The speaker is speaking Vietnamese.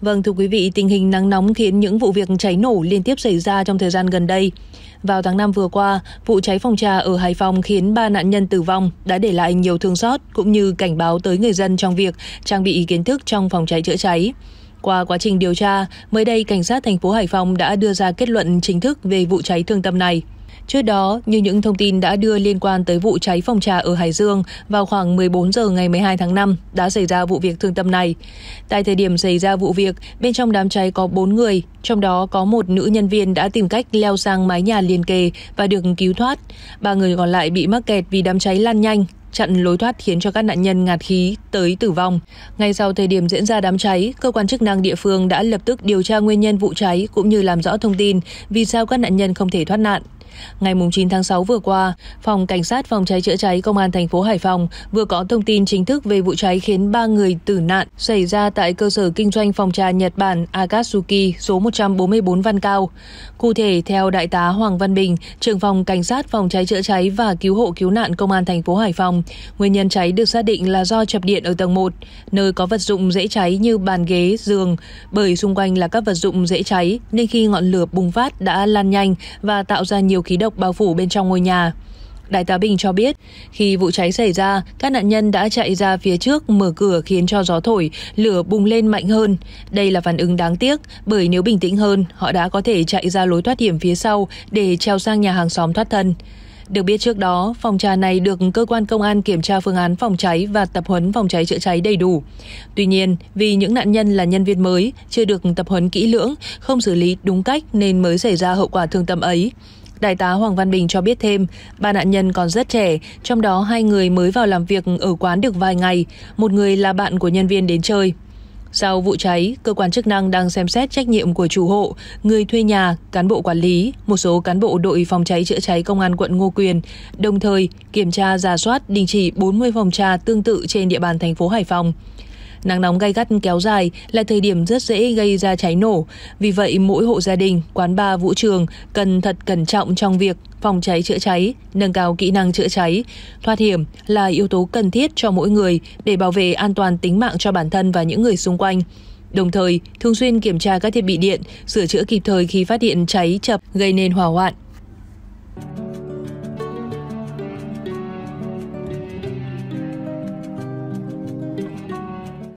Vâng thưa quý vị, tình hình nắng nóng khiến những vụ việc cháy nổ liên tiếp xảy ra trong thời gian gần đây. Vào tháng 5 vừa qua, vụ cháy phòng trà ở Hải Phòng khiến 3 nạn nhân tử vong đã để lại nhiều thương xót cũng như cảnh báo tới người dân trong việc trang bị kiến thức trong phòng cháy chữa cháy. Qua quá trình điều tra, mới đây cảnh sát thành phố Hải Phòng đã đưa ra kết luận chính thức về vụ cháy thương tâm này. Trước đó, như những thông tin đã đưa liên quan tới vụ cháy phòng trà ở Hải Dương vào khoảng 14 giờ ngày 12 tháng 5 đã xảy ra vụ việc thương tâm này. Tại thời điểm xảy ra vụ việc, bên trong đám cháy có 4 người, trong đó có một nữ nhân viên đã tìm cách leo sang mái nhà liền kề và được cứu thoát. Ba người còn lại bị mắc kẹt vì đám cháy lan nhanh, chặn lối thoát khiến cho các nạn nhân ngạt khí tới tử vong. Ngay sau thời điểm diễn ra đám cháy, cơ quan chức năng địa phương đã lập tức điều tra nguyên nhân vụ cháy cũng như làm rõ thông tin vì sao các nạn nhân không thể thoát nạn. Ngày 9 tháng 6 vừa qua, Phòng Cảnh sát Phòng cháy chữa cháy Công an thành phố Hải Phòng vừa có thông tin chính thức về vụ cháy khiến 3 người tử nạn xảy ra tại cơ sở kinh doanh phòng trà Nhật Bản Akatsuki số 144 Văn Cao. Cụ thể, theo Đại tá Hoàng Văn Bình, trưởng phòng Cảnh sát Phòng cháy chữa cháy và Cứu hộ Cứu nạn Công an thành phố Hải Phòng, nguyên nhân cháy được xác định là do chập điện ở tầng 1, nơi có vật dụng dễ cháy như bàn ghế, giường, bởi xung quanh là các vật dụng dễ cháy nên khi ngọn lửa bùng phát đã lan nhanh và tạo ra nhiều khí độc bao phủ bên trong ngôi nhà. Đại tá Bình cho biết, khi vụ cháy xảy ra, các nạn nhân đã chạy ra phía trước mở cửa khiến cho gió thổi, lửa bùng lên mạnh hơn. Đây là phản ứng đáng tiếc, bởi nếu bình tĩnh hơn, họ đã có thể chạy ra lối thoát hiểm phía sau để treo sang nhà hàng xóm thoát thân. Được biết trước đó, phòng trà này được cơ quan công an kiểm tra phương án phòng cháy và tập huấn phòng cháy chữa cháy đầy đủ. Tuy nhiên, vì những nạn nhân là nhân viên mới, chưa được tập huấn kỹ lưỡng, không xử lý đúng cách nên mới xảy ra hậu quả thương tâm ấy. Đại tá Hoàng Văn Bình cho biết thêm, ba nạn nhân còn rất trẻ, trong đó hai người mới vào làm việc ở quán được vài ngày, một người là bạn của nhân viên đến chơi. Sau vụ cháy, cơ quan chức năng đang xem xét trách nhiệm của chủ hộ, người thuê nhà, cán bộ quản lý, một số cán bộ đội phòng cháy chữa cháy công an quận Ngô Quyền, đồng thời kiểm tra giả soát đình chỉ 40 phòng trà tương tự trên địa bàn thành phố Hải Phòng. Nắng nóng gay gắt kéo dài là thời điểm rất dễ gây ra cháy nổ. Vì vậy, mỗi hộ gia đình, quán bar, vũ trường cần thật cẩn trọng trong việc phòng cháy chữa cháy, nâng cao kỹ năng chữa cháy. Thoát hiểm là yếu tố cần thiết cho mỗi người để bảo vệ an toàn tính mạng cho bản thân và những người xung quanh. Đồng thời, thường xuyên kiểm tra các thiết bị điện, sửa chữa kịp thời khi phát hiện cháy chập gây nên hỏa hoạn.